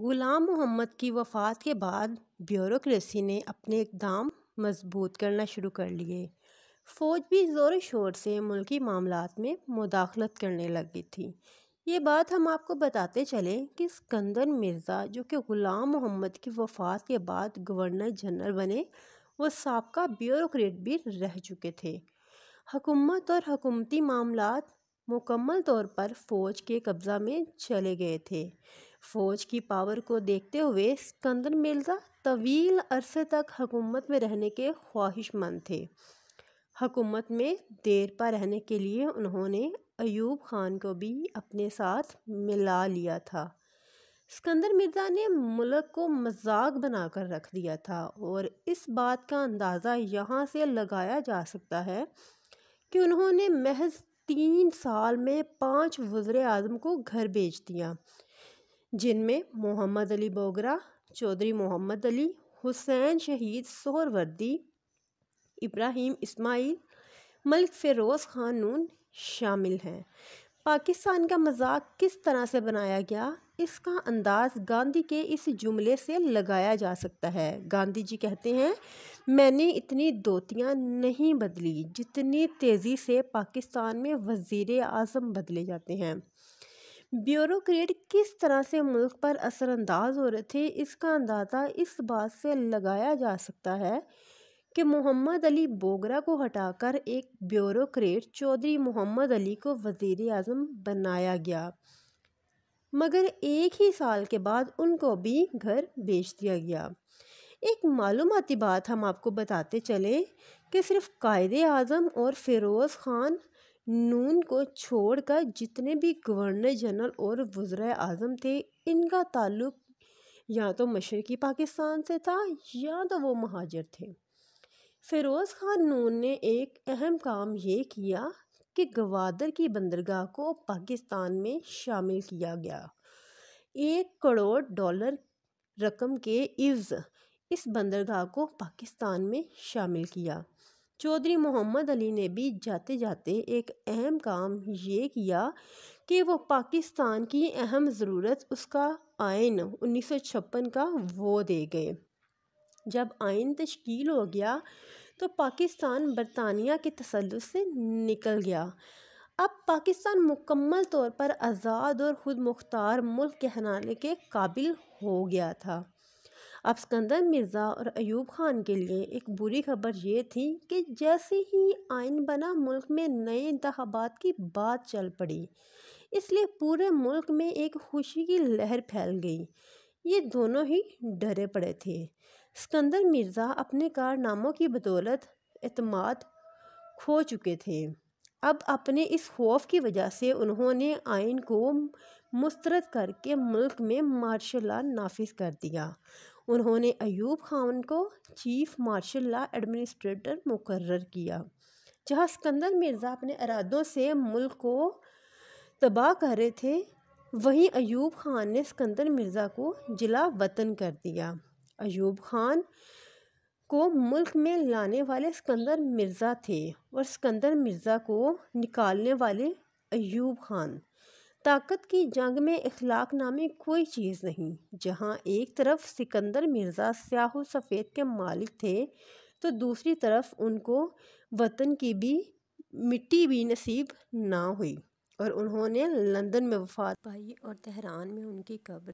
ग़ुलाम मोहम्मद की वफ़ात के बाद ब्यूरोसी ने अपने इकदाम मजबूत करना शुरू कर लिए फ़ौज भी ज़ोर शोर से मुल्की मामला में मुदाखलत करने लगी थी ये बात हम आपको बताते चलें कि सिकंदर मिर्ज़ा जो कि ग़ुलाम मोहम्मद की वफ़ात के बाद गवर्नर जनरल बने वो सबका ब्यूरोट भी रह चुके थे हकूमत और हकूमती मामला मुकम्मल तौर पर फ़ौज के कब्ज़ा में चले गए थे फ़ौज की पावर को देखते हुए सिकंदर मिर्ज़ा तवील अरसे तक हुकूमत में रहने के ख्वाहिशमंद थे हुकूमत में देर पर रहने के लिए उन्होंने अयूब खान को भी अपने साथ मिला लिया था सिकंदर मिर्ज़ा ने मुल्क को मजाक बनाकर रख दिया था और इस बात का अंदाज़ा यहाँ से लगाया जा सकता है कि उन्होंने महज तीन साल में पांच वज़र अजम को घर भेज दिया जिनमें मोहम्मद अली बोगरा चौधरी मोहम्मद अली हुसैन शहीद सोहरवर्दी इब्राहिम इस्माइल मलिक फ़िरोज़ खान नून शामिल हैं पाकिस्तान का मजाक किस तरह से बनाया गया इसका अंदाज़ गांधी के इस जुमले से लगाया जा सकता है गांधी जी कहते हैं मैंने इतनी दोतियाँ नहीं बदली जितनी तेज़ी से पाकिस्तान में वज़ी अजम बदले जाते हैं ब्यूरोक्रेट किस तरह से मुल्क पर असरअंदाज हो रहे थे इसका अंदाज़ा इस बात से लगाया जा सकता है कि मोहम्मद अली बोगरा को हटाकर एक ब्यूरोक्रेट चौधरी मोहम्मद अली को वज़ी अजम बनाया गया मगर एक ही साल के बाद उनको भी घर बेच दिया गया एक मालूमती बात हम आपको बताते चलें कि सिर्फ कायद आज़म और फिरोज़ ख़ान नून को छोड़कर जितने भी गवर्नर जनरल और वज्र अजम थे इनका ताल्लुक या तो मशरक़ी पाकिस्तान से था या तो वो महाजर थे फ़िरोज़ खान नून ने एक अहम काम ये किया कि गवादर की बंदरगाह को पाकिस्तान में शामिल किया गया एक करोड़ डॉलर रकम के इव्ज़ इस बंदरगाह को पाकिस्तान में शामिल किया चौधरी मोहम्मद अली ने भी जाते जाते एक अहम काम ये किया कि वो पाकिस्तान की अहम ज़रूरत उसका आयन उन्नीस का वो दे गए जब आयन तश्कील हो गया तो पाकिस्तान बरतानिया के तसलस से निकल गया अब पाकिस्तान मुकम्मल तौर पर आज़ाद और ख़ुद मुख्तार मुल्क कहनाने के काबिल हो गया था अब सिकंदर मिर्ज़ा और अयूब खान के लिए एक बुरी खबर ये थी कि जैसे ही आइन बना मुल्क में नए इंतबात की बात चल पड़ी इसलिए पूरे मुल्क में एक खुशी की लहर फैल गई ये दोनों ही डरे पड़े थे सिकंदर मिर्ज़ा अपने कारनामों की बदौलत अतमाद खो चुके थे अब अपने इस खौफ की वजह से उन्होंने आइन को मुस्तरद करके मुल्क में मार्शल लॉ नाफिज कर दिया उन्होंने अयूब खान को चीफ मार्शल ला एडमिनिस्ट्रेटर मुकर किया जहाँ सिकंदर मिर्ज़ा अपने इरादों से मुल्क को तबाह कर रहे थे वहीं अयूब खान ने सिकंदर मिर्ज़ा को जिला वतन कर दिया अयूब खान को मुल्क में लाने वाले सिकंदर मिर्ज़ा थे और सिकंदर मिर्ज़ा को निकालने वाले अयूब खान ताकत की जंग में इखलाक नामी कोई चीज़ नहीं जहाँ एक तरफ सिकंदर मिर्ज़ा स्याह सफ़ेद के मालिक थे तो दूसरी तरफ उनको वतन की भी मिट्टी भी नसीब ना हुई और उन्होंने लंदन में वफात पाई और तेहरान में उनकी कब्र